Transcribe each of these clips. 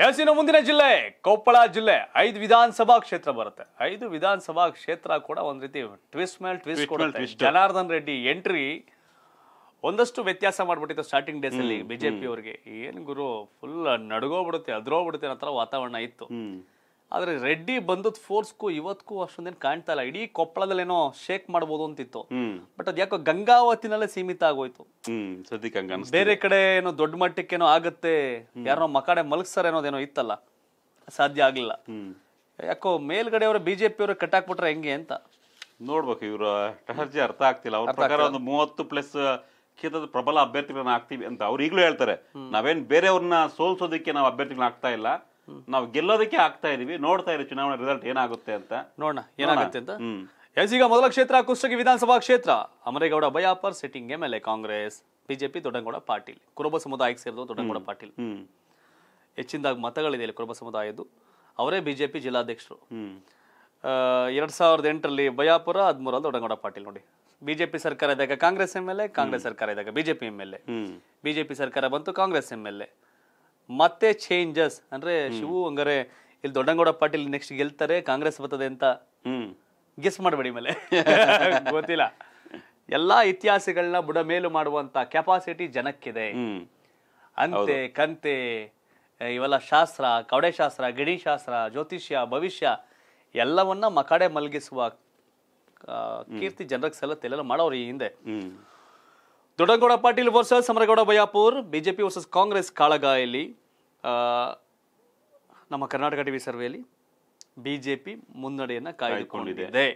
ಹೆಸಿನ ಮುಂದಿನ ಜಿಲ್ಲೆ ಕೊಪ್ಪಳ ಜಿಲ್ಲೆ ಐದು ವಿಧಾನಸಭಾ ಕ್ಷೇತ್ರ ಬರುತ್ತೆ ಐದು ವಿಧಾನಸಭಾ ಕ್ಷೇತ್ರ ಕೂಡ ಒಂದ್ ರೀತಿ ಟ್ವಿಸ್ಟ್ ಮೇಲೆ ಟ್ವಿಸ್ಟ್ ಕೊಡುತ್ತೆ ಜನಾರ್ದನ್ ರೆಡ್ಡಿ ಎಂಟ್ರಿ ಒಂದಷ್ಟು ವ್ಯತ್ಯಾಸ ಮಾಡ್ಬಿಟ್ಟಿತ್ತು ಸ್ಟಾರ್ಟಿಂಗ್ ಡೇಸ್ ಅಲ್ಲಿ ಬಿಜೆಪಿ ಅವರಿಗೆ ಏನ್ ಗುರು ಫುಲ್ ನಡ್ಗೋಗ್ಬಿಡುತ್ತೆ ಅದ್ರೋಗ್ಬಿಡುತ್ತೆ ಅನ್ನೋ ತರ ವಾತಾವರಣ ಇತ್ತು ಆದರೆ ರೆಡ್ಡಿ ಬಂದದ್ ಫೋರ್ಸ್ಗೂ ಇವತ್ಕು ಅಷ್ಟೊಂದೇನು ಕಾಣ್ತಾ ಇಲ್ಲ ಇಡೀ ಕೊಪ್ಪಳದಲ್ಲೇನೋ ಶೇಕ್ ಮಾಡ್ಬೋದು ಅಂತಿತ್ತು ಬಟ್ ಅದ್ಯಾಕೋ ಗಂಗಾವತಿನಲ್ಲೇ ಸೀಮಿತ ಆಗೋಯ್ತು ಬೇರೆ ಕಡೆ ಏನೋ ದೊಡ್ಡ ಮಟ್ಟಕ್ಕೇನೋ ಆಗತ್ತೆ ಯಾರೋ ಮಕಾಡೆ ಮಲಗ್ಸಾರ ಅನ್ನೋದೇನೋ ಇತ್ತಲ್ಲ ಸಾಧ್ಯ ಆಗ್ಲಿಲ್ಲ ಯಾಕೋ ಮೇಲ್ಗಡೆ ಅವರು ಬಿಜೆಪಿ ಅವರು ಕಟ್ಟಾಕ್ಬಿಟ್ರೆ ಹೆಂಗೆ ಅಂತ ನೋಡ್ಬೇಕು ಇವ್ರ ಟರ್ಜಿ ಅರ್ಥ ಆಗ್ತಿಲ್ಲ ಅವ್ರ ಪ್ರಕಾರ ಒಂದು ಮೂವತ್ತು ಪ್ಲಸ್ ಕ್ಷೇತ್ರದ ಪ್ರಬಲ ಅಭ್ಯರ್ಥಿಗಳನ್ನ ಹಾಕ್ತೀವಿ ಅಂತ ಅವ್ರು ಈಗಲೂ ಹೇಳ್ತಾರೆ ನಾವೇನ್ ಬೇರೆಯವ್ರನ್ನ ಸೋಲ್ಸೋದಕ್ಕೆ ನಾವು ಅಭ್ಯರ್ಥಿಗಳನ್ನ ಆಗ್ತಾ ಇಲ್ಲ ನಾವು ಗೆಲ್ಲೋದಕ್ಕೆ ಆಗ್ತಾ ಇದೀವಿ ನೋಡ್ತಾ ಇರೋ ಚುನಾವಣೆ ರಿಸಲ್ಟ್ ಏನಾಗುತ್ತೆ ಅಂತ ನೋಡೋಣ ಏನಾಗುತ್ತೆ ಅಂತ ಎಸ್ ಈಗ ಮೊದಲ ಕ್ಷೇತ್ರ ಕುಸ್ತಗಿ ವಿಧಾನಸಭಾ ಕ್ಷೇತ್ರ Amaregowda Bayapur sitting M L A Congress BJP Doddagowda Patil Kuruba ಸಮುದಾಯಕ್ಕೆ ಸೇರಿದ ದೊಡ್ಡಗೌಡ ಪಾಟೀಲ್ ಹೆಚ್ಚಿನದಾಗಿ ಮತಗಳಿದೆ ಇಲ್ಲಿ ಕುರುಬ ಸಮುದಾಯದ್ದು ಅವರೇ ಬಿಜೆಪಿ ಜಿಲ್ಲಾಧ್ಯಕ್ಷರು ಎರಡ್ ಸಾವಿರದ ಎಂಟರಲ್ಲಿ ಬಯಾಪುರ ಹದಿಮೂರಲ್ಲಿ ದೊಡ್ಡಗೌಡ ಪಾಟೀಲ್ ನೋಡಿ ಬಿಜೆಪಿ ಸರ್ಕಾರ ಇದ್ದಾಗ Congress M L A Congress ಸರ್ಕಾರ ಇದ್ದಾಗ BJP M L A BJP ಸರ್ಕಾರ ಬಂತು ಕಾಂಗ್ರೆಸ್ ಎಂ ಎಲ್ ಎ ಮತ್ತೆ ಚೇಂಜಸ್ ಅಂದ್ರೆ ಶಿವು ಹಂಗಾರೆ ಇಲ್ಲಿ ದೊಡ್ಡಂಗೌಡ ಪಾಟೀಲ್ ನೆಕ್ಸ್ಟ್ ಗೆಲ್ತಾರೆ ಕಾಂಗ್ರೆಸ್ ಬರ್ತದೆ ಅಂತ ಗೆಸ್ ಮಾಡಬೇಡಿ ಮೇಲೆ ಗೊತ್ತಿಲ್ಲ ಎಲ್ಲಾ ಇತಿಹಾಸಗಳನ್ನ ಬುಡ ಮೇಲು ಮಾಡುವಂತ ಕೆಪಾಸಿಟಿ ಜನಕ್ಕಿದೆ ಅಂತೆ ಕಂತೆ ಇವೆಲ್ಲ ಶಾಸ್ತ್ರ ಕವಡೆ ಶಾಸ್ತ್ರ ಶಾಸ್ತ್ರ ಜ್ಯೋತಿಷ್ಯ ಭವಿಷ್ಯ ಎಲ್ಲವನ್ನ ಮಕಾಡೆ ಮಲಗಿಸುವ ಕೀರ್ತಿ ಜನರಿಗೆ ಸಲ ಎಲ್ಲ ಮಾಡೋರು ಈ ಹಿಂದೆ Doddagowda Patil versus Samaragowda Bayapur BJP versus Congress ಕಾಳಗ ಇಲ್ಲಿ ನಮ್ಮ ಕರ್ನಾಟಕ ಟಿವಿ ಸರ್ವೆಯಲ್ಲಿ ಬಿಜೆಪಿ ಮುನ್ನಡೆಯನ್ನ ಕಾಯ್ದುಕೊಂಡಿದೆ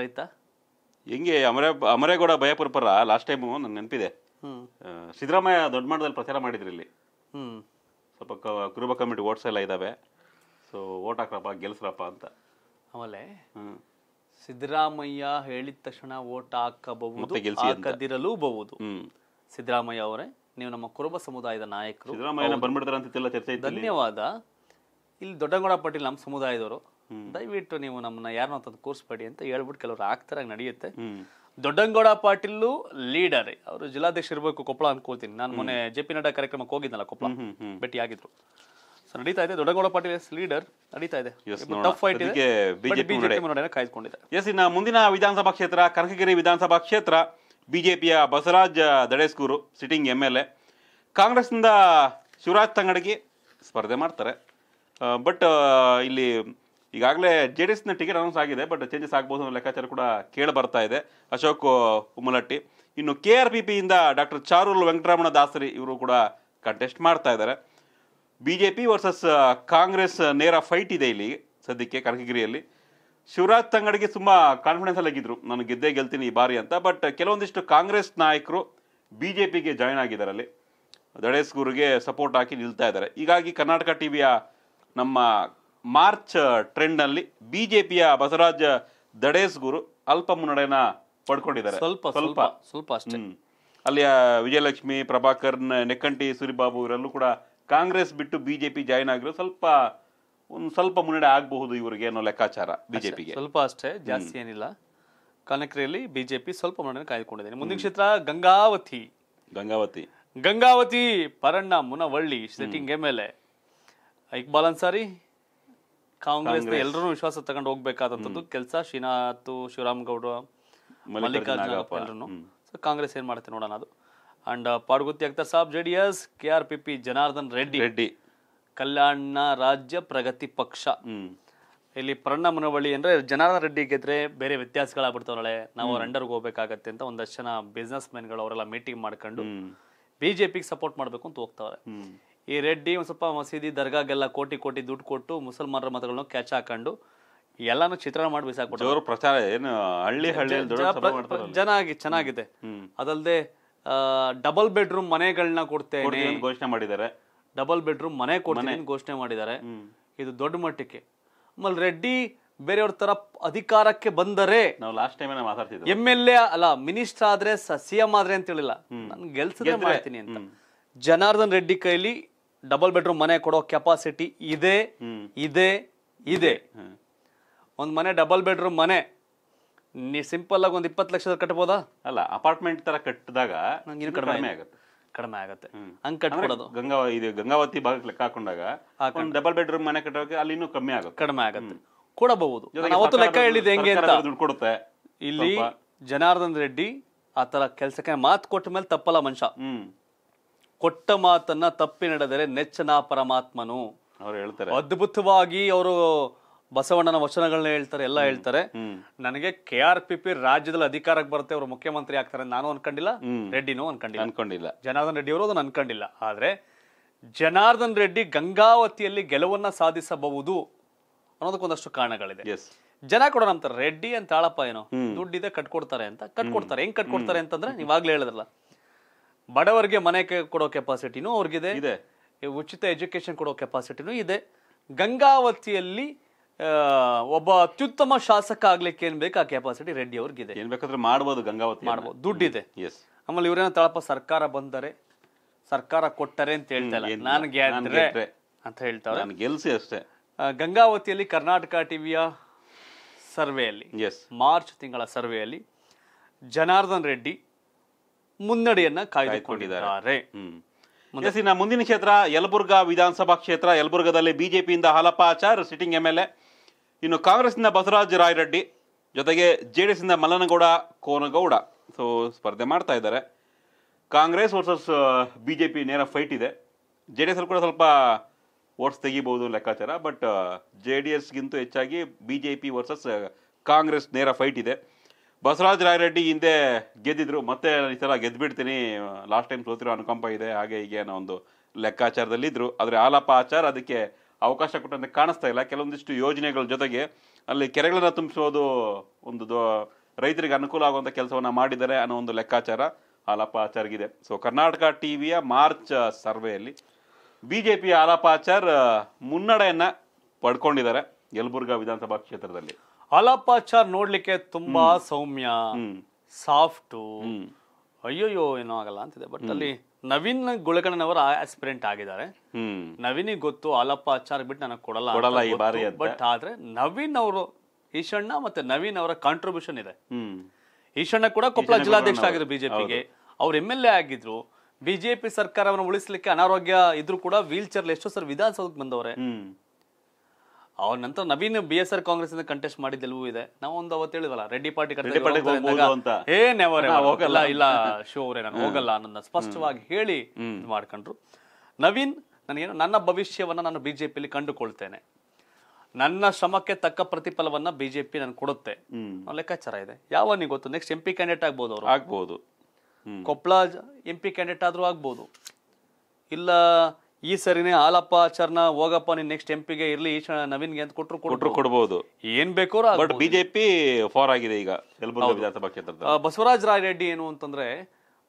ಆಯ್ತಾ ಹಿಂಗೆ ಅಮರೇ ಅಮರೇಗೌಡ ಬಯಾಪುರ ಪರ ಲಾಸ್ಟ್ ಟೈಮು ನನ್ಗೆ ನೆನಪಿದೆ ಸಿದ್ದರಾಮಯ್ಯ ದೊಡ್ಡ ಮಟ್ಟದಲ್ಲಿ ಪ್ರಚಾರ ಮಾಡಿದ್ರಿ ಇಲ್ಲಿ ಸ್ವಲ್ಪ ಕುರುಬ ಕಮಿಟಿ ಓಟ್ಸ್ ಎಲ್ಲ ಇದ್ದಾವೆ ಸೊ ಓಟ್ ಹಾಕ್ರಪ್ಪ ಗೆಲ್ಸ್ರಪ್ಪ ಅಂತ ಆಮೇಲೆ ಸಿದ್ದರಾಮಯ್ಯ ಹೇಳಿದ ತಕ್ಷಣ ಓಟ್ ಹಾಕಬಹುದು ಬಹುದು ಸಿದ್ದರಾಮಯ್ಯ ಅವರೇ ನೀವು ನಮ್ಮ ಕುರುಬ ಸಮುದಾಯದ ನಾಯಕರು ಧನ್ಯವಾದ ಇಲ್ಲಿ ದೊಡ್ಡಗೌಡ ಪಾಟೀಲ್ ನಮ್ಮ ಸಮುದಾಯದವರು ದಯವಿಟ್ಟು ನೀವು ನಮ್ಮನ್ನ ಯಾರನ್ನ ತಂದು ಕೂರಿಸ್ಬೇಡಿ ಅಂತ ಹೇಳ್ಬಿಟ್ಟು ಕೆಲವರು ಆಗ್ತಾರಾಗಿ ನಡೆಯುತ್ತೆ ದೊಡ್ಡಂಗೌಡ ಪಾಟೀಲು ಲೀಡರ್ ಅವರು ಜಿಲ್ಲಾಧ್ಯಕ್ಷ ಇರ್ಬೇಕು ಕೊಪ್ಪಳ ಅನ್ಕೋತೀನಿ ನಾನು ಮೊನ್ನೆ ಜೆ ಪಿ ನಡ್ಡಾ ಕಾರ್ಯಕ್ರಮಕ್ಕೆ ಹೋಗಿದ್ನಲ್ಲ ಕೊಪ್ಪಳ ಭೇಟಿ ಆಗಿದ್ರು ಸೊ ನಡೀತಾ ಇದೆ ದೊಡ್ಡಗೌಡ ಪಾಟೀಲ್ ಎಸ್ ಲೀಡರ್ ನಡೀತಾ ಇದೆ ಟಫ್ ಫೈಟ್ ಇದೆ ಬಿಜೆಪಿ ಮುನ್ನಡೆ ಕಾಯ್ದುಕೊಂಡಿದೆ ಎಸ್ ಇನ್ನು ಮುಂದಿನ ವಿಧಾನಸಭಾ ಕ್ಷೇತ್ರ ಕನಕಗಿರಿ ವಿಧಾನಸಭಾ ಕ್ಷೇತ್ರ ಬಿಜೆಪಿಯ Basavaraj Dadesugur sitting M L A ಕಾಂಗ್ರೆಸ್ನಿಂದ ಶಿವರಾಜ್ ತಂಗಡಗಿ ಸ್ಪರ್ಧೆ ಮಾಡ್ತಾರೆ ಬಟ್ ಇಲ್ಲಿ ಈಗಾಗಲೇ ಜೆ ಡಿ ಎಸ್ನ ಟಿಕೆಟ್ ಅನೌನ್ಸ್ ಆಗಿದೆ ಬಟ್ ಚೇಂಜಸ್ ಆಗ್ಬೋದು ಅನ್ನೋ ಲೆಕ್ಕಾಚಾರ ಕೂಡ ಕೇಳಿ ಬರ್ತಾ ಇದೆ ಅಶೋಕ್ ಉಮ್ಮಲಟ್ಟಿ ಇನ್ನು ಕೆ ಆರ್ ಪಿ ಪಿಯಿಂದ ಡಾಕ್ಟರ್ ಚಾರೂಲ್ ವೆಂಕಟರಮಣ ದಾಸರಿ ಇವರು ಕೂಡ ಕಂಟೆಸ್ಟ್ ಮಾಡ್ತಾ ಇದ್ದಾರೆ B J P versus Congress ನೇರ ಫೈಟ್ ಇದೆ ಇಲ್ಲಿ ಸದ್ಯಕ್ಕೆ ಕನಕಗಿರಿಯಲ್ಲಿ ಶಿವರಾಜ್ ತಂಗಡಿಗೆ ತುಂಬ ಕಾನ್ಫಿಡೆನ್ಸ್ ಆಗಿದ್ರು ನಾನು ಗೆದ್ದೇ ಗೆಲ್ತೀನಿ ಈ ಬಾರಿ ಅಂತ ಬಟ್ ಕೆಲವೊಂದಿಷ್ಟು ಕಾಂಗ್ರೆಸ್ ನಾಯಕರು ಬಿ ಜೆ ಪಿಗೆ ಜಾಯ್ನ್ ಆಗಿದ್ದಾರೆ ಅಲ್ಲಿ ಸಪೋರ್ಟ್ ಹಾಕಿ ನಿಲ್ತಾ ಇದ್ದಾರೆ ಹೀಗಾಗಿ ಕರ್ನಾಟಕ ಟಿ ವಿಯ ನಮ್ಮ ಮಾರ್ಚ್ ಟ್ರೆಂಡ್ನಲ್ಲಿ ಬಿ ಜೆ ಪಿಯ ಬಸವರಾಜ್ ಗುರು ಅಲ್ಪ ಮುನ್ನಡೆನ ಪಡ್ಕೊಂಡಿದ್ದಾರೆ ಸ್ವಲ್ಪ ಸ್ವಲ್ಪ ಸ್ವಲ್ಪ ಅಷ್ಟೇ ಅಲ್ಲಿಯ ವಿಜಯಲಕ್ಷ್ಮಿ ಪ್ರಭಾಕರ್ ನೆಕ್ಕಂಟಿ ಸೂರಿಬಾಬು ಇವರೆಲ್ಲೂ ಕೂಡ ಕಾಂಗ್ರೆಸ್ ಬಿಟ್ಟು ಬಿಜೆಪಿ ಜಾಯಿನ್ ಆಗಿರೋ ಸ್ವಲ್ಪ ಒಂದು ಸ್ವಲ್ಪ ಮುನ್ನಡೆ ಆಗಬಹುದು ಇವರಿಗೆ ಅನ್ನೋ ಲೆಕ್ಕಾಚಾರ ಬಿಜೆಪಿಗೆ ಸ್ವಲ್ಪ ಅಷ್ಟೇ ಜಾಸ್ತಿ ಏನಿಲ್ಲ ಕನಕರೆಯಲ್ಲಿ ಬಿಜೆಪಿ ಸ್ವಲ್ಪ ಮುನ್ನಡೆ ಕಾಯ್ದುಕೊಂಡಿದ್ದೇನೆ ಮುಂದಿನ ಕ್ಷೇತ್ರ Gangavati Gangavati Gangavati Paranna Munavalli sitting M L A Iqbal Ansari Congress ಎಲ್ಲರೂ ವಿಶ್ವಾಸ ತಗೊಂಡು ಹೋಗ್ಬೇಕಾದಂಥದ್ದು ಕೆಲಸ ಶ್ರೀನಾಥ್ ಶಿವರಾಮ್ ಗೌಡ ಮಲ್ಲಿಕಾರ್ಜುನ ಎಲ್ಲರೂ ಕಾಂಗ್ರೆಸ್ ಏನ್ ಮಾಡುತ್ತೆ ನೋಡೋಣ ಅದು and Padgutti Akhtar Saab JDS K R P P Janardhan Reddy Reddy Kalyana Rajya Pragati ಪಕ್ಷ ಇಲ್ಲಿ ಪ್ರಣ್ಣ ಮುನವಳ್ಳಿ ಅಂದ್ರೆ ಜನಾರ್ದನ್ ರೆಡ್ಡಿ ಗೆದ್ರೆ ಬೇರೆ ವ್ಯತ್ಯಾಸಗಳಾಗ್ಬಿಡ್ತಾವಳೆ ನಾವು ಅವ್ರ ಅಂಡರ್ಗೆ ಹೋಗ್ಬೇಕಾಗತ್ತೆ ಅಂತ ಒಂದಷ್ಟು ಜನ ಬಿಸ್ನೆಸ್ ಮ್ಯಾನ್ಗಳು ಅವರೆಲ್ಲ ಮೀಟಿಂಗ್ ಮಾಡ್ಕೊಂಡು ಬಿಜೆಪಿಗೆ ಸಪೋರ್ಟ್ ಮಾಡಬೇಕು ಅಂತ ಹೋಗ್ತಾವ್ರೆ ಈ ರೆಡ್ಡಿ ಒಂದು ಸ್ವಲ್ಪ ಮಸೀದಿ ದರ್ಗಾಗೆಲ್ಲ ಕೋಟಿ ಕೋಟಿ ದುಡ್ಡು ಕೊಟ್ಟು ಮುಸಲ್ಮಾನರ ಮತಗಳನ್ನ ಕ್ಯಾಚ್ ಹಾಕೊಂಡು ಎಲ್ಲಾನು ಚಿತ್ರಣ ಮಾಡಿ ಬಿಸಾಕ್ಬಿಟ್ಟು ಪ್ರಚಾರ ಏನು ಹಳ್ಳಿ ಹಳ್ಳಿ ಚೆನ್ನಾಗಿ ಚೆನ್ನಾಗಿದೆ ಅದಲ್ಲದೆ ಡಬಲ್ ಬೆಡ್ರೂಮ್ ಮನೆಗಳನ್ನ ಕೊಡ್ತೇನೆ ಘೋಷಣೆ ಮಾಡಿದ್ದಾರೆ ಡಬಲ್ ಬೆಡ್ರೂಮ್ ಮನೆ ಕೊಡ್ತೇನೆ ಘೋಷಣೆ ಮಾಡಿದ್ದಾರೆ ಇದು ದೊಡ್ಡ ಮಟ್ಟಕ್ಕೆ ಆಮೇಲೆ ರೆಡ್ಡಿ ಬೇರೆಯವ್ರ ತರ ಅಧಿಕಾರಕ್ಕೆ ಬಂದರೆ ನಾವು ಲಾಸ್ಟ್ ಟೈಮ್ ಮಾತಾಡ್ತಿದ್ವಿ ಎಮ್ ಎಲ್ ಎ ಅಲ್ಲ ಮಿನಿಸ್ಟರ್ ಆದ್ರೆ ಸಿಎಂ ಆದ್ರೆ ಅಂತ ಹೇಳಿಲ್ಲ ನಾನು ಗೆಲ್ಸದೇ ಮಾಡ್ತೀನಿ ಅಂತ ಜನಾರ್ದನ್ ರೆಡ್ಡಿ ಕೈಲಿ ಡಬಲ್ ಬೆಡ್ರೂಮ್ ಮನೆ ಕೊಡೋ ಕೆಪಾಸಿಟಿ ಇದೆ ಇದೆ ಇದೆ ಒಂದ್ ಮನೆ ಡಬಲ್ ಬೆಡ್ರೂಮ್ ಮನೆ ನೀ ಸಿಂಪಲ್ ಆಗಿ ಒಂದು ಇಪ್ಪತ್ತು ಲಕ್ಷದ ಕಟ್ಬೋದಾ ಅಲ್ಲ ಅಪಾರ್ಟ್ಮೆಂಟ್ ತರ ಕಟ್ಟಿದಾಗ ನಂಗೆ ಕಡಿಮೆ ಆಗುತ್ತೆ ಕಡಿಮೆ ಆಗುತ್ತೆ ಹಂಗೆ ಕಟ್ಬಿಡೋದು ಗಂಗಾ ಇದು ಗಂಗಾವತಿ ಭಾಗಕ್ಕೆ ಲೆಕ್ಕ ಹಾಕೊಂಡಾಗ ಒಂದು ಡಬಲ್ ಬೆಡ್ರೂಮ್ ಮನೆ ಕಟ್ಟೋಕೆ ಅಲ್ಲಿ ಇನ್ನೂ ಕಮ್ಮಿ ಆಗುತ್ತೆ ಕಡಿಮೆ ಆಗುತ್ತೆ ಕೊಡಬಹುದು ಅವತ್ತು ಲೆಕ್ಕ ಹೇಳಿದೆ ಹೆಂಗೆ ಅಂತ ದುಡ್ಡು ಕೊಡುತ್ತೆ ಇಲ್ಲಿ ಜನಾರ್ದನ್ ರೆಡ್ಡಿ ಆ ತರ ಕೆಲಸಕ್ಕೆ ಮಾತು ಕೊಟ್ಟ ಮೇಲೆ ತಪ್ಪಲ್ಲ ಮನುಷ್ಯ ಕೊಟ್ಟ ಮಾತನ್ನ ತಪ್ಪಿ ನಡೆದರೆ ನೆಚ್ಚನ ಪರಮಾತ್ಮನು ಅವ್ರು ಹೇಳ್ತಾರೆ ಅದ್ಭುತವಾಗಿ ಅವರು ಬಸವಣ್ಣನ ವಚನಗಳನ್ನ ಹೇಳ್ತಾರೆ ಎಲ್ಲ ಹೇಳ್ತಾರೆ ನನಗೆ ಕೆ ಆರ್ ಪಿ ಪಿ ರಾಜ್ಯದಲ್ಲಿ ಅಧಿಕಾರಕ್ಕೆ ಬರುತ್ತೆ ಅವರು ಮುಖ್ಯಮಂತ್ರಿ ಆಗ್ತಾರೆ ನಾನು ಅನ್ಕೊಂಡಿಲ್ಲ ರೆಡ್ಡಿನೂ ಅನ್ಕೊಂಡಿಲ್ಲ ಅನ್ಕೊಂಡಿಲ್ಲ ಜನಾರ್ದನ್ ರೆಡ್ಡಿ ಅವರು ನಾನು ಅನ್ಕೊಂಡಿಲ್ಲ ಆದ್ರೆ ಜನಾರ್ದನ್ ರೆಡ್ಡಿ ಗಂಗಾವತಿಯಲ್ಲಿ ಗೆಲುವನ್ನ ಸಾಧಿಸಬಹುದು ಅನ್ನೋದಕ್ಕೊಂದಷ್ಟು ಕಾರಣಗಳಿದೆ ಜನ ಕೂಡ ನಂಬ್ತಾರೆ ರೆಡ್ಡಿ ಅಂತ ಆಳಪ್ಪ ಏನೋ ದುಡ್ಡಿದೆ ಕಟ್ಕೊಡ್ತಾರೆ ಅಂತ ಕಟ್ಕೊಡ್ತಾರೆ ಹೆಂಗ್ ಕಟ್ಕೊಡ್ತಾರೆ ಅಂತಂದ್ರೆ ನೀವಾಗ್ಲೇ ಹೇಳಿದ್ರಲ್ಲ ಬಡವರಿಗೆ ಮನೆ ಕೊಡೋ ಕೆಪಾಸಿಟಿನೂ ಅವ್ರಿಗಿದೆ ಉಚಿತ ಎಜುಕೇಶನ್ ಕೊಡೋ ಕೆಪಾಸಿಟಿನೂ ಇದೆ ಗಂಗಾವತಿಯಲ್ಲಿ ಒಬ್ಬ ಅತ್ಯುತ್ತಮ ಶಾಸಕ ಆಗ್ಲಿಕ್ಕೆ ಏನ್ ಬೇಕು ಆ ಕೆಪಾಸಿಟಿ ರೆಡ್ಡಿ ಅವ್ರಿಗಿದೆ ಏನ್ ಬೇಕಾದ್ರೆ ಮಾಡಬಹುದು ಗಂಗಾವತಿ ಮಾಡಬಹುದು ದುಡ್ಡಿದೆ ಎಸ್ ಆಮೇಲೆ ಇವ್ರೇನ ತಳಪ ಸರ್ಕಾರ ಬಂದರೆ ಸರ್ಕಾರ ಕೊಟ್ಟರೆ ಅಂತ ಹೇಳ್ತಾ ನಾನು ಗೆದ್ರೆ ಅಂತ ಹೇಳ್ತಾರೆ ನಾನು ಗೆಲ್ಸಿ ಅಷ್ಟೇ ಗಂಗಾವತಿಯಲ್ಲಿ ಕರ್ನಾಟಕ ಟಿವಿಯ ಸರ್ವೆಯಲ್ಲಿ ಎಸ್ ಮಾರ್ಚ್ ತಿಂಗಳ ಸರ್ವೆಯಲ್ಲಿ ಜನಾರ್ದನ್ ರೆಡ್ಡಿ ಮುನ್ನಡೆಯನ್ನ ಕಾಯ್ದುಕೊಂಡಿದ್ದಾರೆ ಮುಂದಿನ ಕ್ಷೇತ್ರ ಯಲಬುರ್ಗಾ ವಿಧಾನಸಭಾ ಕ್ಷೇತ್ರ ಯಲಬುರ್ಗದಲ್ಲಿ ಬಿಜೆಪಿಯಿಂದ Halappa Achar sitting M L A ಇನ್ನು ಕಾಂಗ್ರೆಸ್ನಿಂದ ಬಸವರಾಜ ರಾಯರೆಡ್ಡಿ ಜೊತೆಗೆ ಜೆ ಡಿ ಎಸ್ನಿಂದ ಮಲ್ಲನಗೌಡ ಕೋನಗೌಡ ಸೊ ಸ್ಪರ್ಧೆ ಮಾಡ್ತಾ ಇದ್ದಾರೆ Congress versus B J P ನೇರ ಫೈಟ್ ಇದೆ ಜೆ ಡಿ ಎಸ್ ಅಲ್ಲಿ ಕೂಡ ಸ್ವಲ್ಪ ಓಟ್ಸ್ ತೆಗಿಬೋದು ಲೆಕ್ಕಾಚಾರ ಬಟ್ ಜೆ ಡಿ ಎಸ್ಗಿಂತೂ ಹೆಚ್ಚಾಗಿ B J P versus Congress ನೇರ ಫೈಟ್ ಇದೆ ಬಸವರಾಜ್ ರಾಯರೆಡ್ಡಿ ಹಿಂದೆ ಗೆದ್ದಿದ್ರು ಮತ್ತೆ ಈ ಥರ ಗೆದ್ದುಬಿಡ್ತೀನಿ ಲಾಸ್ಟ್ ಟೈಮ್ ಸೋತಿರೋ ಅನುಕಂಪ ಇದೆ ಹಾಗೆ ಹೀಗೆ ಅನ್ನೋ ಒಂದು ಲೆಕ್ಕಾಚಾರದಲ್ಲಿದ್ದರು ಆದರೆ ಆಲಪ್ಪ ಆಚಾರ ಅದಕ್ಕೆ ಅವಕಾಶ ಕೊಟ್ಟಂತೆ ಕಾಣಿಸ್ತಾ ಇಲ್ಲ ಕೆಲವೊಂದಿಷ್ಟು ಯೋಜನೆಗಳ ಜೊತೆಗೆ ಅಲ್ಲಿ ಕೆರೆಗಳನ್ನು ತುಂಬಿಸೋದು ಒಂದು ರೈತರಿಗೆ ಅನುಕೂಲ ಆಗುವಂಥ ಕೆಲಸವನ್ನು ಮಾಡಿದ್ದಾರೆ ಅನ್ನೋ ಒಂದು ಲೆಕ್ಕಾಚಾರ ಆಲಾಪ ಆಚಾರ್ಗಿದೆ ಸೊ ಕರ್ನಾಟಕ ಟಿ ವಿಯ ಮಾರ್ಚ್ ಸರ್ವೆಯಲ್ಲಿ ಬಿ ಜೆ ಮುನ್ನಡೆಯನ್ನ ಆಲಾಪ ಆಚಾರ್ ಪಡ್ಕೊಂಡಿದ್ದಾರೆ ಯಲಬುರ್ಗಾ ವಿಧಾನಸಭಾ ಕ್ಷೇತ್ರದಲ್ಲಿ ಆಲಾಪಾಚಾರ್ ನೋಡ್ಲಿಕ್ಕೆ ತುಂಬಾ ಸೌಮ್ಯ ಸಾಫ್ಟು ಅಯ್ಯೋಯ್ಯೋ ಏನೋ ಆಗಲ್ಲ ಅಂತಿದೆ ಬಟ್ ಅಲ್ಲಿ ನವೀನ್ ಗುಳಕಣ್ಣನವರ ಆಸ್ಪಿರೆಂಟ್ ಆಗಿದ್ದಾರೆ ನವೀನಿ ಗೊತ್ತು ಅಲ್ಲಪ್ಪ ಆಚಾರ್ ಬಿಟ್ಟು ನನಗೆ ಕೊಡಲ್ಲ ಕೊಡಲ್ಲ ಈ ಬಾರಿ ಬಟ್ ಆದ್ರೆ ನವೀನ್ ಅವರು ಈಶಣ್ಣ ಮತ್ತೆ ನವೀನ್ ಅವರ ಕಾಂಟ್ರಿಬ್ಯೂಷನ್ ಇದೆ ಈಶಣ್ಣ ಕೂಡ ಕೊಪ್ಪಳ ಜಿಲ್ಲಾಧ್ಯಕ್ಷ ಆಗಿದ್ರು ಬಿಜೆಪಿಗೆ ಅವ್ರು ಎಂ ಎಲ್ ಎ ಆಗಿದ್ರು ಬಿಜೆಪಿ ಸರ್ಕಾರವನ್ನು ಉಳಿಸಲಿಕ್ಕೆ ಅನಾರೋಗ್ಯ ಇದ್ರು ಕೂಡ ವೀಲ್ ಚೇರ್ ಎಷ್ಟೋ ಸರ್ ವಿಧಾನಸೌಧಕ್ಕೆ ಬಂದವ್ರೆ ಅವ್ರ ನಂತರ Naveen B S R Congress ಇಂದ ಕಂಟೆಸ್ಟ್ ಮಾಡಿದ್ದೆಲ್ಲವೂ ಇದೆ ನಾವು ಒಂದು ಅವತ್ತು ಹೇಳಿದ್ವಲ್ಲ ರೆಡ್ಡಿ ಪಾರ್ಟಿ ಏ ನೆವರ್ ಹೋಗಲ್ಲ ಇಲ್ಲ ಶೋ ಅವರೇ ನಾನು ಹೋಗಲ್ಲ ಅನ್ನೋದನ್ನ ಸ್ಪಷ್ಟವಾಗಿ ಹೇಳಿ ಮಾಡ್ಕೊಂಡ್ರು ನವೀನ್ ನನಗೇನು ನನ್ನ ಭವಿಷ್ಯವನ್ನ ನಾನು ಬಿಜೆಪಿಯಲ್ಲಿ ಕಂಡುಕೊಳ್ತೇನೆ ನನ್ನ ಶ್ರಮಕ್ಕೆ ತಕ್ಕ ಪ್ರತಿಫಲವನ್ನ ಬಿಜೆಪಿ ನಾನು ಕೊಡುತ್ತೆ ಲೆಕ್ಕಾಚಾರ ಇದೆ ಯಾವ ನೀವು ಗೊತ್ತು ನೆಕ್ಸ್ಟ್ ಎಂ ಪಿ ಕ್ಯಾಂಡಿಡೇಟ್ ಆಗ್ಬೋದು ಅವರು ಆಗ್ಬೋದು ಕೊಪ್ಪಳ ಎಂ ಪಿ ಕ್ಯಾಂಡಿಡೇಟ್ ಆದ್ರೂ ಆಗ್ಬೋದು ಇಲ್ಲ ಈ ಸರಿನೇ ಹಾಲಪ್ಪ ಆಚರಣ ಹೋಗಪ್ಪ ನೀನ್ ನೆಕ್ಸ್ಟ್ ಎಂಪಿಗೆ ಇರ್ಲಿ ಈ ಕ್ಷಣ ನವೀನ್ಗೆ ಅಂತ ಕೊಟ್ಟರು ಕೊಟ್ಟರು ಕೊಡ್ಬೋದು ಏನ್ ಬೇಕೋ ಬಟ್ ಬಿಜೆಪಿ ಫಾರ್ ಆಗಿದೆ ಈಗ ಬಸವರಾಜ ರಾಯ್ ರೆಡ್ಡಿ ಏನು ಅಂತಂದ್ರೆ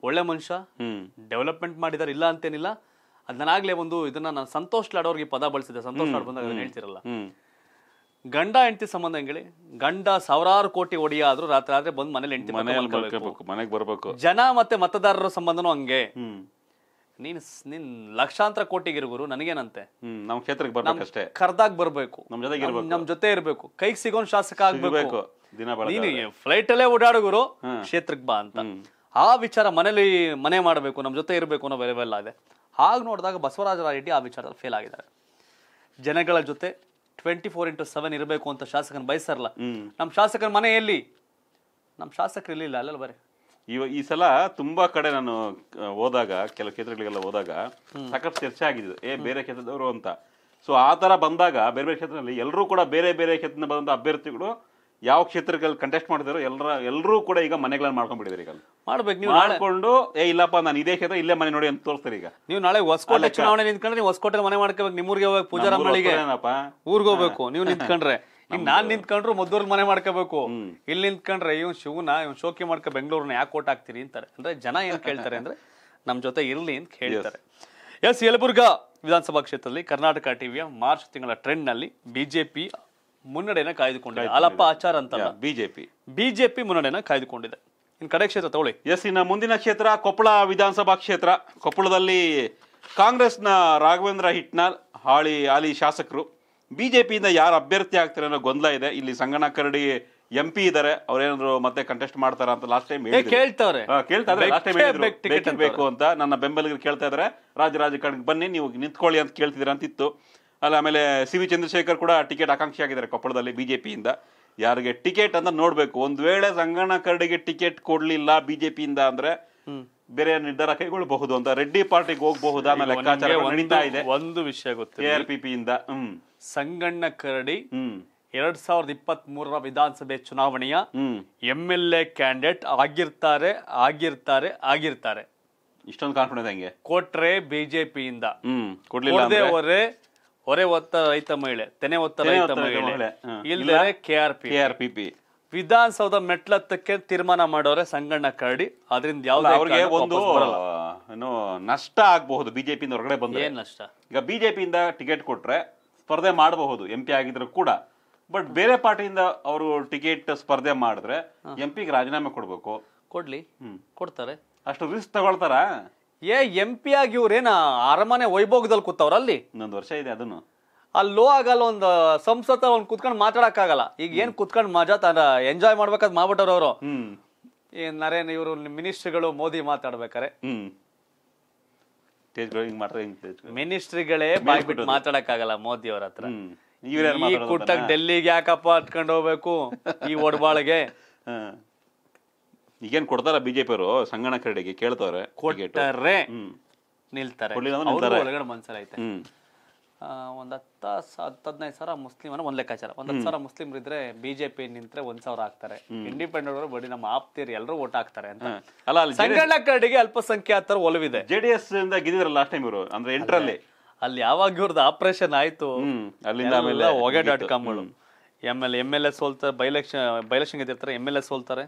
ಒಳ್ಳೆ ಮನುಷ್ಯ ಡೆವಲಪ್ಮೆಂಟ್ ಮಾಡಿದಾರೆ ಇಲ್ಲ ಅಂತೇನಿಲ್ಲ ಅದ್ ಒಂದು ಇದನ್ನ ನಾನು ಸಂತೋಷ್ ಲಾಡೋರ್ಗೆ ಪದ ಬಳಸಿದೆ ಸಂತೋಷ್ ಲಾಡ್ ಬಂದಾಗ ಹೇಳ್ತಿರಲ್ಲ ಗಂಡ ಹೆಂಡತಿ ಸಂಬಂಧ ಹೇಳಿ ಗಂಡ ಸಾವಿರಾರು ಕೋಟಿ ಒಡಿಯ ಆದ್ರೂ ರಾತ್ರಿ ಆದ್ರೆ ಬಂದು ಮನೇಲಿ ಹೆಂಡತಿ ಮನೆಗೆ ಬರ್ಬೇಕು ಜನ ಮತ್ತೆ ಮತದಾರರ ಸಂಬಂಧನೂ ಹಂಗೆ ನೀನ್ ನಿನ್ ಲಕ್ಷಾಂತರ ಕೋಟಿಗೆ ಗುರು ನನಗೇನಂತೆ ನಮ್ಮ ಕ್ಷೇತ್ರಕ್ಕೆ ಬರ್ಬೇಕಷ್ಟೇ ಕರ್ದಾಗ ಬರ್ಬೇಕು ನಮ್ಮ ಇರ್ಬೇಕು ನಮ್ಮ ಜೊತೆ ಇರ್ಬೇಕು ಕೈಗೆ ಸಿಗೋನ್ ಶಾಸಕ ಆಗ್ಬೇಕು ನೀನು ಫ್ಲೈಟ್ ಅಲ್ಲೇ ಓಡಾಡುಗುರು ಕ್ಷೇತ್ರಕ್ಕೆ ಬಾ ಅಂತ ಆ ವಿಚಾರ ಮನೇಲಿ ಮನೆ ಮಾಡಬೇಕು ನಮ್ಮ ಜೊತೆ ಇರಬೇಕು ಅನ್ನೋ ಬೆಲೆವೆಲ್ಲ ಇದೆ ಹಾಗೆ ನೋಡಿದಾಗ ಬಸವರಾಜ ರೆಡ್ಡಿ ಆ ವಿಚಾರದಲ್ಲಿ ಫೇಲ್ ಆಗಿದ್ದಾರೆ ಜನಗಳ ಜೊತೆ ಟ್ವೆಂಟಿ ಫೋರ್ ಇಂಟು ಸೆವೆನ್ ಇರಬೇಕು ಅಂತ ಶಾಸಕನ ಬಯಸ್ತಾರಲ್ಲ ನಮ್ಮ ಶಾಸಕನ ಮನೆಯಲ್ಲಿ ನಮ್ಮ ಶಾಸಕರು ಇರಲಿಲ್ಲ ಅಲ್ಲಲ್ಲ ಬರೀ ಇವ ಈ ಸಲ ತುಂಬಾ ಕಡೆ ನಾನು ಹೋದಾಗ ಕೆಲವು ಕ್ಷೇತ್ರಗಳಿಗೆಲ್ಲ ಹೋದಾಗ ಸಾಕಷ್ಟು ಚರ್ಚೆ ಆಗಿದೆ ಏ ಬೇರೆ ಕ್ಷೇತ್ರದವರು ಅಂತ ಸೊ ಆ ಥರ ಬಂದಾಗ ಬೇರೆ ಬೇರೆ ಕ್ಷೇತ್ರದಲ್ಲಿ ಎಲ್ಲರೂ ಕೂಡ ಬೇರೆ ಬೇರೆ ಕ್ಷೇತ್ರದಿಂದ ಬಂದಂಥ ಅಭ್ಯರ್ಥಿಗಳು ಯಾವ ಕ್ಷೇತ್ರಗಳಲ್ಲಿ ಕಂಟೆಸ್ಟ್ ಮಾಡಿದಾರೋ ಎಲ್ಲರ ಎಲ್ಲರೂ ಕೂಡ ಈಗ ಮನೆಗಳನ್ನು ಮಾಡ್ಕೊಂಡ್ಬಿಟ್ಟಿದ್ದಾರೆ ಈಗ ಮಾಡ್ಬೇಕು ನೀವು ಮಾಡ್ಕೊಂಡು ಏ ಇಲ್ಲಪ್ಪ ನಾನು ಇದೇ ಕ್ಷೇತ್ರ ಇಲ್ಲೇ ಮನೆ ನೋಡಿ ಅಂತ ತೋರಿಸ್ತಾರೆ ಈಗ ನೀವು ನಾಳೆ ಹೊಸಕೋಟೆ ಚುನಾವಣೆ ನಿಂತ್ಕೊಂಡ್ರೆ ನೀವು ಹೊಸಕೋಟೆ ಮನೆ ಮಾಡ್ಕೋಬೇಕು ನಿಮ್ಮೂರಿಗೆ ಹೋಗ್ಬೇಕು ಪೂಜಾರಾಮಳಿಗೆ ಊರಿಗೆ ಹೋಗ್ಬೇಕು ನೀವು ನಿಂತ್ಕೊಂಡ್ರೆ ಈಗ ನಾನ್ ನಿಂತ್ಕೊಂಡ್ರು ಮದ್ದೂರ್ ಮನೆ ಮಾಡ್ಕೋಬೇಕು ಇಲ್ಲಿ ನಿಂತ್ಕೊಂಡ್ರೆ ಇವ್ ಶಿವನ ಇವ್ ಶೋಕಿ ಮಾಡ್ಕ ಬೆಂಗಳೂರ್ನ ಯಾಕೆ ಓಟ್ ಹಾಕ್ತೀರಿ ಅಂತಾರೆ ಅಂದ್ರೆ ಜನ ಏನ್ ಕೇಳ್ತಾರೆ ಅಂದ್ರೆ ನಮ್ ಜೊತೆ ಇರ್ಲಿ ಅಂತ ಹೇಳ್ತಾರೆ ಎಸ್ ಯಲಬುರ್ಗಾ ವಿಧಾನಸಭಾ ಕ್ಷೇತ್ರದಲ್ಲಿ ಕರ್ನಾಟಕ ಟಿವಿಯ ಮಾರ್ಚ್ ತಿಂಗಳ ಟ್ರೆಂಡ್ ನಲ್ಲಿ ಬಿಜೆಪಿ ಮುನ್ನಡೆಯನ್ನ ಕಾಯ್ದುಕೊಂಡಿದೆ ಅಲಪ್ಪ ಆಚಾರ ಅಂತ ಬಿಜೆಪಿ ಬಿಜೆಪಿ ಮುನ್ನಡೆಯನ್ನ ಕಾಯ್ದುಕೊಂಡಿದೆ ಇನ್ ಕಡೆ ಕ್ಷೇತ್ರ ತಗೊಳ್ಳಿ ಎಸ್ ಇನ್ನ ಮುಂದಿನ ಕ್ಷೇತ್ರ ಕೊಪ್ಪಳ ವಿಧಾನಸಭಾ ಕ್ಷೇತ್ರ ಕೊಪ್ಪಳದಲ್ಲಿ ಕಾಂಗ್ರೆಸ್ನ ರಾಘವೇಂದ್ರ ಹಿಟ್ನಾಲ್ ಹಾಳಿ ಹಾಲಿ ಶಾಸಕರು ಬಿ ಜೆ ಪಿಯಿಂದ ಯಾರು ಅಭ್ಯರ್ಥಿ ಆಗ್ತಾರೆ ಅನ್ನೋ ಗೊಂದಲ ಇದೆ ಇಲ್ಲಿ ಸಂಗಣ ಕರಡಿ ಎಂ ಪಿ ಇದಾರೆ ಅವ್ರೇನಾದ್ರು ಮತ್ತೆ ಕಂಟೆಸ್ಟ್ ಮಾಡ್ತಾರ ಅಂತ ಲಾಸ್ಟ್ ಟೈಮ್ ಕೇಳ್ತಾರೆ ಬೇಕು ಅಂತ ನನ್ನ ಬೆಂಬಲಿಗರು ಕೇಳ್ತಾ ಇದಾರೆ ರಾಜ ರಾಜಕಾರಣಕ್ಕೆ ಬನ್ನಿ ನೀವು ನಿಂತ್ಕೊಳ್ಳಿ ಅಂತ ಕೇಳ್ತಿದ್ರ ಅಂತ ಇತ್ತು ಅಲ್ಲ ಆಮೇಲೆ ಸಿ ವಿ ಚಂದ್ರಶೇಖರ್ ಕೂಡ ಟಿಕೆಟ್ ಆಕಾಂಕ್ಷಿ ಆಗಿದ್ದಾರೆ ಕೊಪ್ಪಳದಲ್ಲಿ ಬಿಜೆಪಿಯಿಂದ ಯಾರಿಗೆ ಟಿಕೆಟ್ ಅಂತ ನೋಡ್ಬೇಕು ಒಂದ್ ವೇಳೆ ಸಂಗಣ ಕರಡಿಗೆ ಟಿಕೆಟ್ ಕೊಡ್ಲಿಲ್ಲ ಬಿಜೆಪಿಯಿಂದ ಅಂದ್ರೆ ಬೇರೆ ನಿರ್ಧಾರ ಕೈಗೊಳ್ಳಬಹುದು ಅಂತ ರೆಡ್ಡಿ ಪಾರ್ಟಿಗೆ ಹೋಗಬಹುದು ಅನ್ನೋ ಲೆಕ್ಕಾಚಾರ ನಡೀತಾ ಇದೆ ಒಂದು ವಿಷಯ ಗೊತ್ತಿದೆ ಆರ್ ಪಿ ಪಿಯಿಂದ ಹ್ಮ್ ಸಂಗಣ್ಣ ಕರಡಿ ಎರಡ್ ಸಾವಿರದ ಇಪ್ಪತ್ತ್ ಮೂರರ ವಿಧಾನಸಭೆ ಚುನಾವಣೆಯ ಎಂ ಎಲ್ ಎ ಕ್ಯಾಂಡಿಡೇಟ್ ಆಗಿರ್ತಾರೆ ಆಗಿರ್ತಾರೆ ಆಗಿರ್ತಾರೆ ಇಷ್ಟೊಂದು ಕಾನ್ಫಿಡೆನ್ಸ್ ಹೆಂಗೆ ಕೊಟ್ರೆ ಬಿಜೆಪಿಯಿಂದ ಹೊರೆ ಹೊರೆ ಒತ್ತ ರೈತ ಮಹಿಳೆ ತೆನೆ ಒತ್ತ ರೈತ ಮಹಿಳೆ ಇಲ್ಲದೆ K R P K R P P Vidhana Soudha ಮೆಟ್ಲತ್ತಕ್ಕೆ ತೀರ್ಮಾನ ಮಾಡೋರೆ ಸಂಗಣ್ಣ ಕರಡಿ ಅದರಿಂದ ಅವ್ರಿಗೆ ಒಂದು ಏನು ನಷ್ಟ ಆಗಬಹುದು ಇಂದ ಹೊರಗಡೆ ಬಂದ ನಷ್ಟ ಈಗ ಬಿಜೆಪಿಯಿಂದ ಟಿಕೆಟ್ ಕೊಟ್ರೆ ಸ್ಪರ್ಧೆ ಮಾಡಬಹುದು ಎಂ ಪಿ ಆಗಿದ್ರು ಕೂಡ ಬಟ್ ಬೇರೆ ಪಾರ್ಟಿಯಿಂದ ಅವರು ಟಿಕೆಟ್ ಸ್ಪರ್ಧೆ ಮಾಡಿದ್ರೆ ಎಂ ಪಿಗೆ ರಾಜೀನಾಮೆ ಕೊಡ್ಬೇಕು ಕೊಡ್ಲಿ ಕೊಡ್ತಾರೆ ಅಷ್ಟು ರಿಸ್ಕ್ ತಗೊಳ್ತಾರ ಏ ಎಂ ಪಿ ಆಗಿ ಇವ್ರೇನ ಅರಮನೆ ವೈಭೋಗದಲ್ಲಿ ಕೂತವ್ರ ಅಲ್ಲಿ ಇನ್ನೊಂದು ವರ್ಷ ಇದೆ ಅದನ್ನು ಅಲ್ಲೋ ಆಗಲ್ಲ ಒಂದು ಸಂಸತ್ ಒಂದು ಕುತ್ಕೊಂಡು ಮಾತಾಡಕ್ಕಾಗಲ್ಲ ಈಗ ಏನ್ ಕುತ್ಕೊಂಡು ಮಜಾ ತರ ಎಂಜಾಯ್ ಮಾಡ್ಬೇಕಾದ್ ಮಾಡ್ಬಿಟ್ಟವ್ರು ಅವರು ಏನ್ ನರೇನ್ ಇವರು ಮಿನಿಸ್ಟ್ರಿಗಳು ಮೋದಿ ಮಾತಾಡ್ಬೇಕಾರೆ ಮಿನಿಸ್ಟ್ರಿಗಳೇ ಬಾಯ್ಬಿಟ್ಟು ಮಾತಾಡಕ್ಕಾಗಲ್ಲ ಮೋದಿ ಅವ್ರ ಹತ್ರ ಈ ಕುಟ್ಟಕ್ ಡೆಲ್ಲಿಗೆ ಯಾಕಪ್ಪ ಹತ್ಕೊಂಡು ಹೋಗ್ಬೇಕು ಈ ಒಡಬಾಳಿಗೆ ಈಗೇನ್ ಕೊಡ್ತಾರ ಬಿಜೆಪಿ ಅವರು ಸಂಗಣ ಕ್ರೀಡೆಗೆ ಕೇಳ್ತವ್ರೆ ಕೊಡ್ತಾರೆ ನಿಲ್ತಾರೆ ಒಳಗಡೆ ಮನ್ಸಲ್ಲ ಐತೆ ಒಂದು ಹತ್ತು ಹತ್ತು ಹದಿನೈದು ಸಾವಿರ ಅನ್ನೋ ಒಂದು ಲೆಕ್ಕಾಚಾರ ಒಂದು ಹತ್ತು ಸಾವಿರ ಮುಸ್ಲಿಂ ಇದ್ರೆ ಬಿಜೆಪಿ ನಿಂತರೆ ಒಂದ್ ಸಾವಿರ ಹಾಕ್ತಾರೆ ಇಂಡಿಪೆಂಡೆಂಟ್ ಅವರು ಬಡಿ ನಮ್ಮ ಆಪ್ತಿಯರು ಎಲ್ಲರೂ ಓಟ್ ಹಾಕ್ತಾರೆ ಅಂತ ಅಲ್ಲ ಅಲ್ಲಿ ಒಲವಿದೆ ಜೆ ಅಲ್ಪಸಂಖ್ಯಾತರ ಒಲವಿದೆ ಜೆಡಿಎಸ್ ಇಂದ ಗೆದ್ದಿದ್ರಲ್ಲ ಲಾಸ್ಟ್ ಟೈಮ್ ಇವರು ಅಂದ್ರೆ ಎಂಟರಲ್ಲಿ ಅಲ್ಲಿ ಯಾವಾಗ ಇವ್ರದ್ದು ಆಪರೇಷನ್ ಆಯ್ತು ಅಲ್ಲಿಂದ ಆಮೇಲೆ ಹೊಗೆ ಡಾಟ್ ಕಾಮ್ಗಳು M L M L A ಸೋಲ್ತಾರೆ ಬೈಲೆಕ್ಷನ್ ಬೈಲೆಕ್ಷನ್ ಗೆದ್ದಿರ್ತಾರೆ ಎಮ್ ಎಲ್ ಎ ಸೋಲ್ತಾರೆ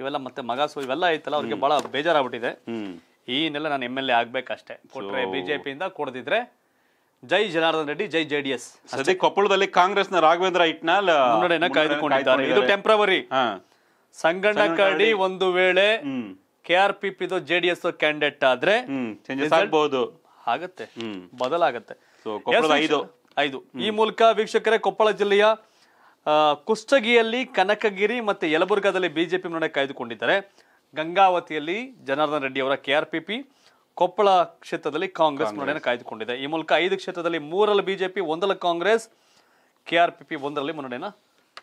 ಇವೆಲ್ಲ ಮತ್ತೆ ಮಗಾಸು ಇವೆಲ್ಲ ಆಯ್ತಲ್ಲ ಅವ್ರಿಗೆ ಬಹಳ ಬೇಜಾರಾಗ್ಬಿಟ್ಟಿದೆ ಈ ನಾನು ಎಮ್ ಎಲ್ ಎ ಆಗ್ಬೇಕಷ್ಟೇ ಕೊಟ್ರೆ ಬಿಜೆಪಿಯಿಂದ ಕೊಡದಿದ್ರೆ ಜೈ ಜನಾರ್ದನ್ ರೆಡ್ಡಿ ಜೈ ಜೆಡಿಎಸ್ ಸದ್ಯ ಕೊಪ್ಪಳದಲ್ಲಿ ಕಾಂಗ್ರೆಸ್ನ ರಾಘವೇಂದ್ರ ಇಟ್ನಾಲ್ ಕಾಯ್ದುಕೊಂಡಿದ್ದಾರೆ ಇದು ಟೆಂಪ್ರವರಿ ಸಂಗಣ್ಣ ಒಂದು ವೇಳೆ K R P P JDS candidate ಆದ್ರೆ ಆಗತ್ತೆ ಬದಲಾಗತ್ತೆ ಈ ಮೂಲಕ ವೀಕ್ಷಕರೇ ಕೊಪ್ಪಳ ಜಿಲ್ಲೆಯ ಕುಷ್ಟಗಿಯಲ್ಲಿ ಕನಕಗಿರಿ ಮತ್ತೆ ಯಲಬುರ್ಗಾದಲ್ಲಿ ಬಿಜೆಪಿ ಮುನ್ನಡೆ ಕಾಯ್ದುಕೊಂಡಿದ್ದಾರೆ ಗಂಗಾವತಿಯಲ್ಲಿ ಜನಾರ್ದನ್ ರೆಡ್ಡಿ ಅವರ ಕೆಆರ್ಪಿಪಿ ಕೊಪ್ಪಳ ಕ್ಷೇತ್ರದಲ್ಲಿ ಕಾಂಗ್ರೆಸ್ ಮುನ್ನಡೆಯನ್ನು ಕಾಯ್ದುಕೊಂಡಿದೆ ಈ ಮೂಲಕ ಐದು ಕ್ಷೇತ್ರದಲ್ಲಿ ಮೂರಲ್ಲಿ ಬಿಜೆಪಿ ಒಂದರಲ್ಲಿ ಕಾಂಗ್ರೆಸ್ ಪಿ ಒಂದರಲ್ಲಿ ಮುನ್ನಡೆಯನ್ನು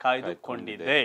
ಕಾಯ್ದುಕೊಂಡಿದೆ